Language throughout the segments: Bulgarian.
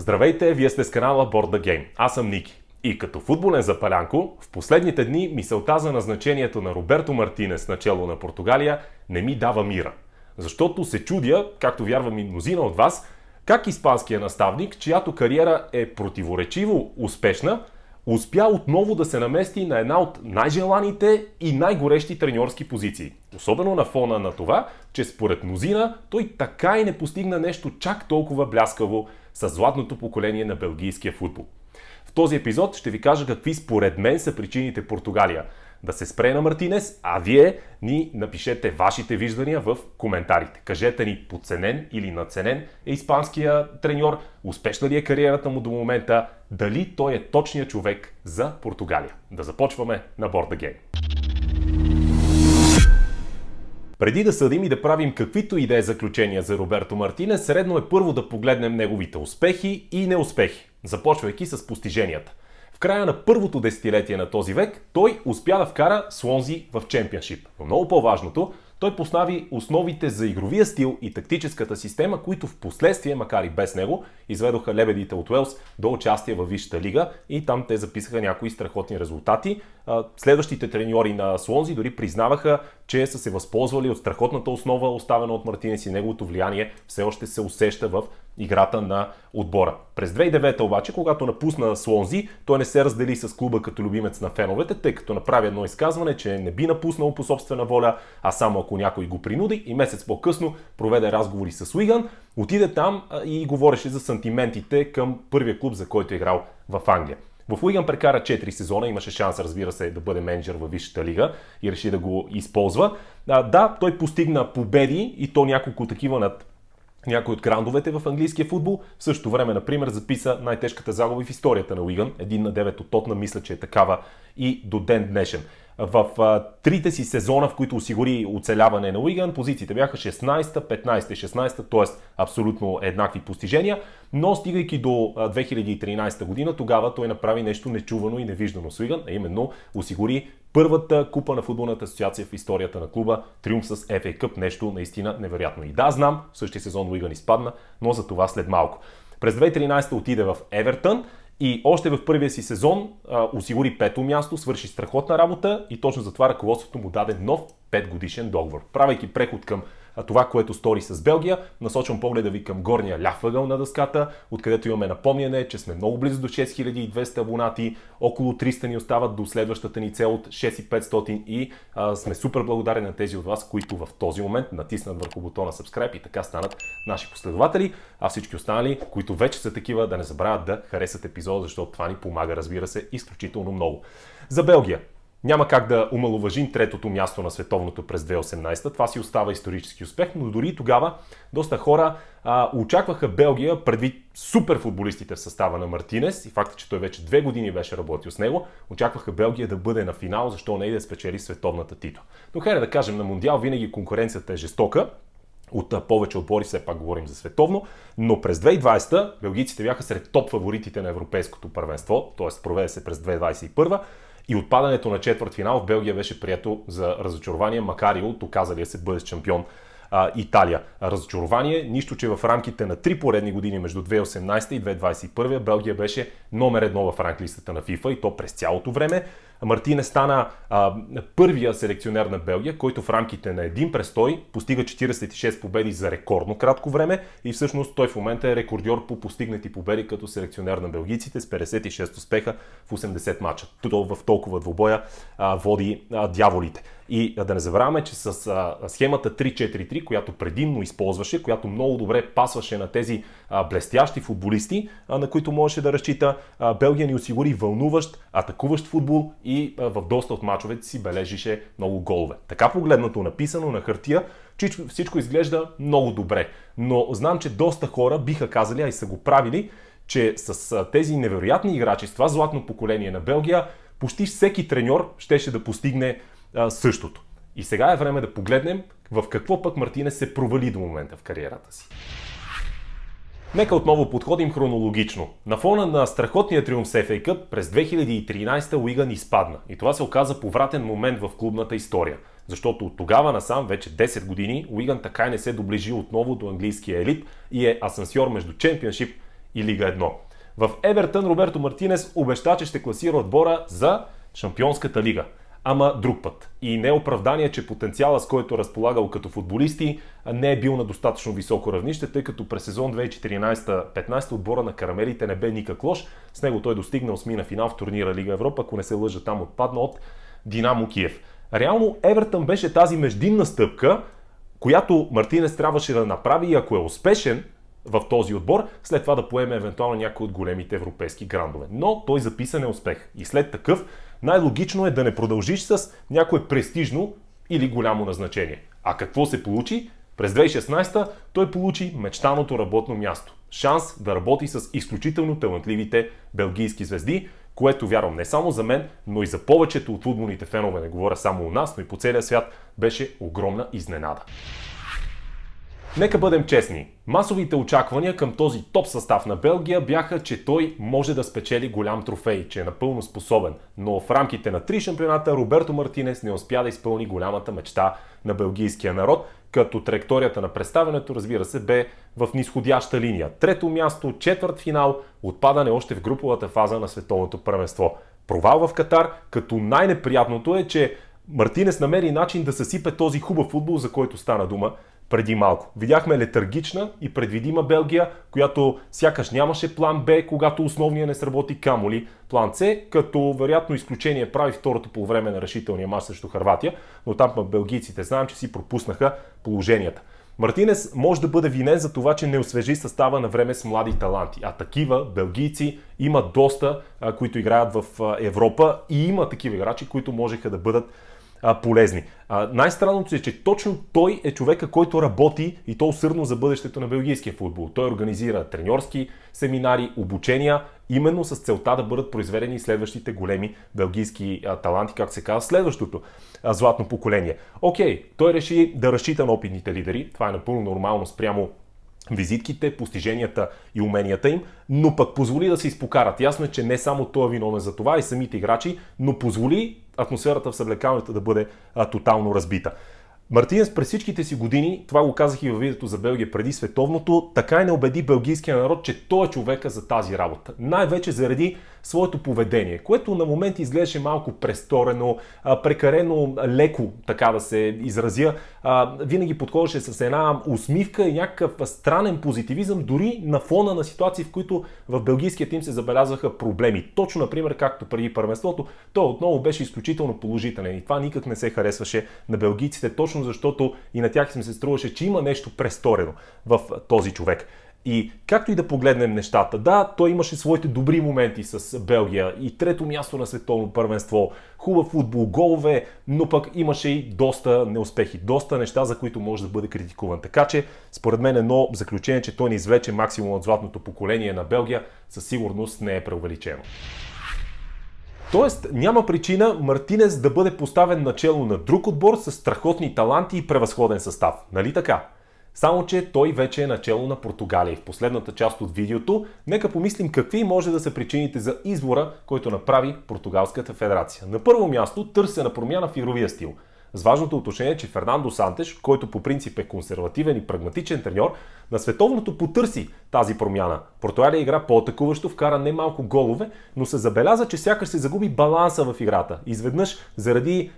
Здравейте, вие сте с канала Board the Game. Аз съм Ники. И като футболен запалянко, в последните дни мисълта за назначението на Роберто Мартинес начало на Португалия не ми дава мира. Защото се чудя, както вярвам и мнозина от вас, как испанския наставник, чиято кариера е противоречиво успешна, успя отново да се намести на една от най-желаните и най-горещи треньорски позиции. Особено на фона на това, че според мнозина той така и не постигна нещо чак толкова бляскаво с златното поколение на белгийския футбол. В този епизод ще ви кажа какви според мен са причините Португалия да се спре на Мартинес, а вие ни напишете вашите виждания в коментарите. Кажете ни подценен или наценен е испанския треньор, успешна ли е кариерата му до момента, дали той е точният човек за Португалия. Да започваме на борда гейм. Преди да съдим и да правим каквито и да е заключения за Роберто Мартине, средно е първо да погледнем неговите успехи и неуспехи, започвайки с постиженията. В края на първото десетилетие на този век той успя да вкара Слонзи в чемпионшип. Но много по-важното – той поснави основите за игровия стил и тактическата система, които в последствие, макар и без него, изведоха лебедите от Уелс до участие във Висшата лига и там те записаха някои страхотни резултати. Следващите треньори на Слонзи дори признаваха, че са се възползвали от страхотната основа, оставена от Мартинес и неговото влияние все още се усеща в играта на отбора. През 2009 обаче, когато напусна Слонзи, той не се раздели с клуба като любимец на феновете, тъй като направи едно изказване, че не би напуснал по собствена воля, а само ако някой го принуди и месец по-късно проведе разговори с Уиган, отиде там и говореше за сантиментите към първия клуб, за който е играл в Англия. В Уиган прекара 4 сезона, имаше шанс, разбира се, да бъде менеджер във Висшата лига и реши да го използва. да, той постигна победи и то няколко такива над някой от грандовете в английския футбол. В същото време, например, записа най-тежката загуба в историята на Уиган. Един на 9 от Тотна, мисля, че е такава и до ден днешен. В а, трите си сезона, в които осигури оцеляване на Уиган, позициите бяха 16-та, 15-та и 16-та, т.е. абсолютно еднакви постижения, но стигайки до 2013 година, тогава той направи нещо нечувано и невиждано с Уиган, а именно осигури първата купа на футболната асоциация в историята на клуба. Триумф с FA Cup, нещо наистина невероятно. И да, знам, в същия сезон Луиган изпадна, но за това след малко. През 2013 отиде в Евертън и още в първия си сезон а, осигури пето място, свърши страхотна работа и точно затова ръководството му даде нов 5 годишен договор. Правейки преход към а това, което стори с Белгия, насочвам погледа ви към горния ляв ъгъл на дъската, откъдето имаме напомняне, че сме много близо до 6200 абонати, около 300 ни остават до следващата ни цел от 6500 и а, сме супер благодарени на тези от вас, които в този момент натиснат върху бутона subscribe и така станат наши последователи, а всички останали, които вече са такива, да не забравят да харесат епизода, защото това ни помага, разбира се, изключително много. За Белгия. Няма как да омалуважим третото място на световното през 2018. Това си остава исторически успех, но дори тогава доста хора а, очакваха Белгия предвид супер футболистите в състава на Мартинес и факта, че той вече две години беше работил с него, очакваха Белгия да бъде на финал, защо не и да спечели световната титла. Но хайде да кажем, на Мондиал винаги конкуренцията е жестока, от повече отбори, все пак говорим за световно, но през 2020 белгийците бяха сред топ фаворитите на европейското първенство, т.е. проведе се през 2021 и отпадането на четвърт финал в Белгия беше прието за разочарование, макар и от оказалия се бъдещ шампион а, Италия. Разочарование, нищо, че в рамките на три поредни години между 2018 и 2021 Белгия беше номер едно в ранглистата на FIFA и то през цялото време. Мартине стана а, първия селекционер на Белгия, който в рамките на един престой постига 46 победи за рекордно кратко време и всъщност той в момента е рекордьор по постигнати победи като селекционер на белгийците с 56 успеха в 80 мача. Тото в толкова двобоя а, води а, дяволите. И да не забравяме, че с а, схемата 3-4-3, която предимно използваше, която много добре пасваше на тези а, блестящи футболисти, а, на които можеше да разчита, а, Белгия ни осигури вълнуващ, атакуващ футбол и в доста от мачовете си бележише много голове. Така погледнато написано на хартия, всичко изглежда много добре. Но знам, че доста хора биха казали, а и са го правили, че с тези невероятни играчи, с това златно поколение на Белгия, почти всеки треньор щеше да постигне а, същото. И сега е време да погледнем в какво пък Мартинес се провали до момента в кариерата си. Нека отново подходим хронологично. На фона на страхотния триумф с FA Cup през 2013 Уиган изпадна. И това се оказа повратен момент в клубната история. Защото от тогава насам, вече 10 години, Уиган така и не се доближи отново до английския елит и е асансьор между Чемпионшип и Лига 1. В Евертън Роберто Мартинес обеща, че ще класира отбора за Шампионската лига – ама друг път. И не е оправдание, че потенциала, с който е разполагал като футболисти, не е бил на достатъчно високо равнище, тъй като през сезон 2014-15 отбора на карамелите не бе никак лош. С него той достигна осмина финал в турнира Лига Европа, ако не се лъжа там отпадна от Динамо Киев. Реално Евертън беше тази междинна стъпка, която Мартинес трябваше да направи и ако е успешен в този отбор, след това да поеме евентуално някой от големите европейски грандове. Но той записа неуспех. И след такъв най-логично е да не продължиш с някое престижно или голямо назначение. А какво се получи? През 2016 той получи мечтаното работно място. Шанс да работи с изключително талантливите белгийски звезди, което вярвам не само за мен, но и за повечето от футболните фенове, не говоря само у нас, но и по целия свят, беше огромна изненада. Нека бъдем честни. Масовите очаквания към този топ състав на Белгия бяха, че той може да спечели голям трофей, че е напълно способен. Но в рамките на три шампионата Роберто Мартинес не успя да изпълни голямата мечта на белгийския народ, като траекторията на представенето, разбира се, бе в нисходяща линия. Трето място, четвърт финал, отпадане още в груповата фаза на световното първенство. Провал в Катар, като най-неприятното е, че Мартинес намери начин да съсипе този хубав футбол, за който стана дума преди малко. Видяхме летаргична и предвидима Белгия, която сякаш нямаше план Б, когато основния не сработи камоли план С, като вероятно изключение прави второто по време на решителния мач срещу Харватия, но там пък белгийците знаем, че си пропуснаха положенията. Мартинес може да бъде винен за това, че не освежи състава на време с млади таланти. А такива белгийци има доста, които играят в Европа и има такива играчи, които можеха да бъдат а, полезни. А, най-странното е, че точно той е човека, който работи и то усърдно за бъдещето на белгийския футбол. Той организира треньорски семинари, обучения, именно с целта да бъдат произведени следващите големи белгийски а, таланти, как се казва, следващото а, златно поколение. Окей, той реши да разчита на опитните лидери, това е напълно нормално спрямо визитките, постиженията и уменията им, но пък позволи да се изпокарат. Ясно е, че не само той е виновен за това и самите играчи, но позволи атмосферата в съблекалнята да бъде а, тотално разбита. Мартинес през всичките си години, това го казах и във видеото за Белгия преди световното, така и не убеди белгийския народ, че той е човека за тази работа. Най-вече заради своето поведение, което на момент изглеждаше малко престорено, прекарено леко, така да се изразя. Винаги подходеше с една усмивка и някакъв странен позитивизъм, дори на фона на ситуации, в които в белгийския тим се забелязваха проблеми. Точно, например, както преди първенството, той отново беше изключително положителен и това никак не се харесваше на белгийците, точно защото и на тях им се струваше, че има нещо престорено в този човек. И както и да погледнем нещата, да, той имаше своите добри моменти с Белгия и трето място на световно първенство, хубав футбол, голове, но пък имаше и доста неуспехи, доста неща, за които може да бъде критикуван. Така че, според мен, едно заключение, че той не извлече максимум от златното поколение на Белгия, със сигурност не е преувеличено. Тоест няма причина Мартинес да бъде поставен начало на друг отбор с страхотни таланти и превъзходен състав. Нали така? Само, че той вече е начало на Португалия и в последната част от видеото нека помислим какви може да са причините за избора, който направи Португалската федерация. На първо място търсена промяна в игровия стил. С важното отношение, че Фернандо Сантеш, който по принцип е консервативен и прагматичен треньор, на световното потърси тази промяна. Португалия игра по-атакуващо, вкара немалко голове, но се забеляза, че сякаш се загуби баланса в играта. Изведнъж, заради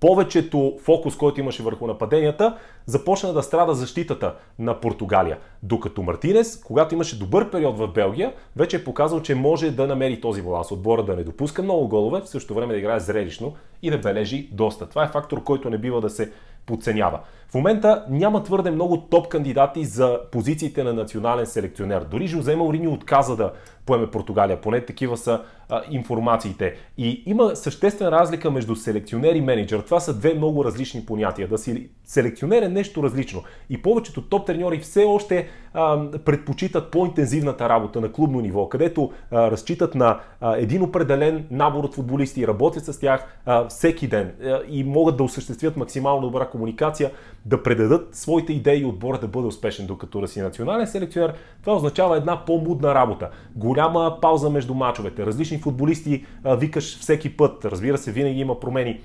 повечето фокус, който имаше върху нападенията, започна да страда защитата на Португалия. Докато Мартинес, когато имаше добър период в Белгия, вече е показал, че може да намери този баланс. Отбора да не допуска много голове, в същото време да играе зрелищно и да бележи доста. Това е фактор, който не бива да се подценява. В момента няма твърде много топ кандидати за позициите на национален селекционер. Дори Жозе Мауриньо отказа да поеме Португалия, поне такива са а, информациите. И има съществена разлика между селекционер и менеджер. Това са две много различни понятия. Да си селекционер е нещо различно. И повечето топ треньори все още а, предпочитат по-интензивната работа на клубно ниво, където а, разчитат на а, един определен набор от футболисти и работят с тях а, всеки ден а, и могат да осъществят максимално добра комуникация да предадат своите идеи и отбора да бъде успешен, докато да си национален селекционер, това означава една по-мудна работа. Голяма пауза между мачовете, различни футболисти викаш всеки път, разбира се, винаги има промени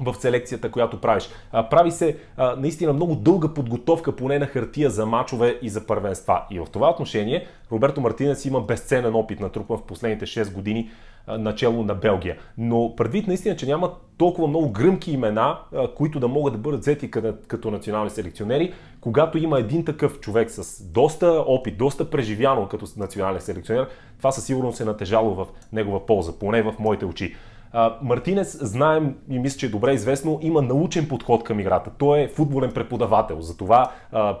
в селекцията, която правиш. А, прави се а, наистина много дълга подготовка, поне на хартия за мачове и за първенства. И в това отношение Роберто Мартинес има безценен опит на трупа в последните 6 години начало на Белгия. Но предвид наистина, че няма толкова много гръмки имена, а, които да могат да бъдат взети като, като национални селекционери, когато има един такъв човек с доста опит, доста преживяно като национален селекционер, това със сигурност е натежало в негова полза, поне в моите очи. Мартинес, знаем и мисля, че е добре известно, има научен подход към играта. Той е футболен преподавател, затова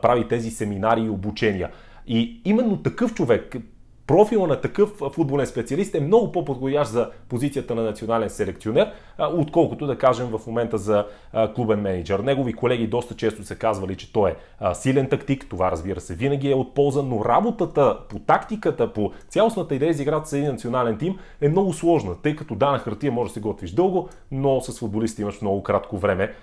прави тези семинари и обучения. И именно такъв човек, профила на такъв футболен специалист е много по-подходящ за позицията на национален селекционер, отколкото да кажем в момента за клубен менеджер. Негови колеги доста често се казвали, че той е силен тактик, това разбира се винаги е от полза, но работата по тактиката, по цялостната идея за играта с един национален тим е много сложна, тъй като да, на хартия може да се готвиш дълго, но с футболисти имаш много кратко време,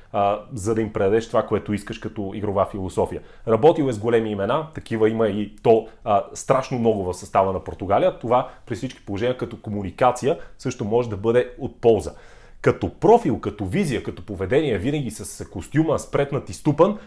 за да им предадеш това, което искаш като игрова философия. Работил е с големи имена, такива има и то страшно много в състава на Португалия. Това при всички положения като комуникация също може да бъде от полза. Като профил, като визия, като поведение, винаги с костюма, спретнат и ступан,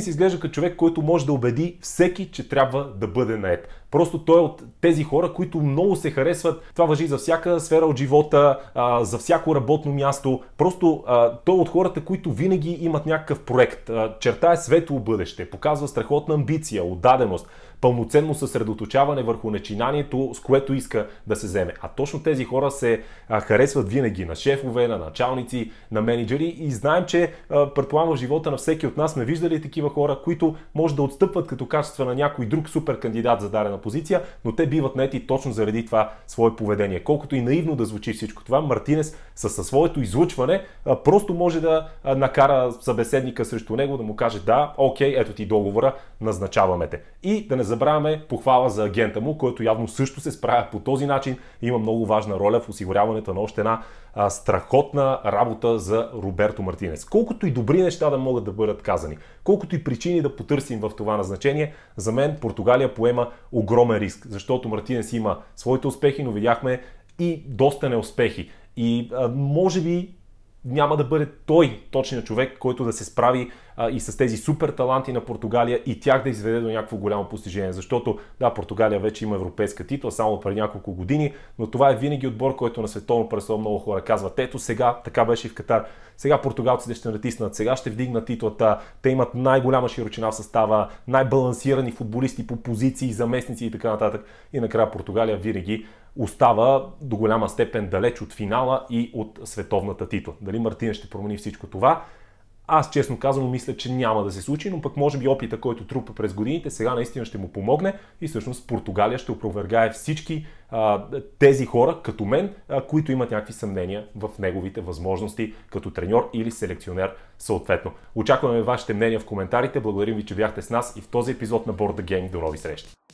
се изглежда като човек, който може да убеди всеки, че трябва да бъде наед. Просто той е от тези хора, които много се харесват. Това въжи за всяка сфера от живота, а, за всяко работно място. Просто а, той е от хората, които винаги имат някакъв проект. А, е светло бъдеще, показва страхотна амбиция, отдаденост, пълноценно съсредоточаване върху начинанието, с което иска да се вземе. А точно тези хора се а, харесват винаги на шефове, на началници, на менеджери и знаем, че предполагам в живота на всеки от нас сме виждали видели такива хора, които може да отстъпват като качество на някой друг супер кандидат за дадена позиция, но те биват наети точно заради това свое поведение. Колкото и наивно да звучи всичко това, Мартинес със своето излъчване просто може да накара събеседника срещу него да му каже да, окей, ето ти договора, назначаваме те. И да не забравяме похвала за агента му, който явно също се справя по този начин и има много важна роля в осигуряването на още една страхотна работа за Роберто Мартинес. Колкото и добри неща да могат да бъдат казани, колкото и причини да потърсим в това назначение, за мен Португалия поема огромен риск, защото Мартинес има своите успехи, но видяхме и доста неуспехи. И може би няма да бъде той точният човек, който да се справи а, и с тези супер таланти на Португалия и тях да изведе до някакво голямо постижение. Защото, да, Португалия вече има европейска титла само преди няколко години, но това е винаги отбор, който на световно представо много хора казват. Ето сега, така беше и в Катар. Сега португалците ще натиснат, сега ще вдигнат титлата. Те имат най-голяма широчина в състава, най-балансирани футболисти по позиции, заместници и така нататък. И накрая Португалия винаги остава до голяма степен далеч от финала и от световната титла. Дали Мартина ще промени всичко това? Аз честно казвам, мисля, че няма да се случи, но пък може би опита, който трупа през годините, сега наистина ще му помогне и всъщност Португалия ще опровергае всички а, тези хора, като мен, а, които имат някакви съмнения в неговите възможности като треньор или селекционер съответно. Очакваме вашите мнения в коментарите. Благодарим ви, че бяхте с нас и в този епизод на Board the Game. До нови срещи!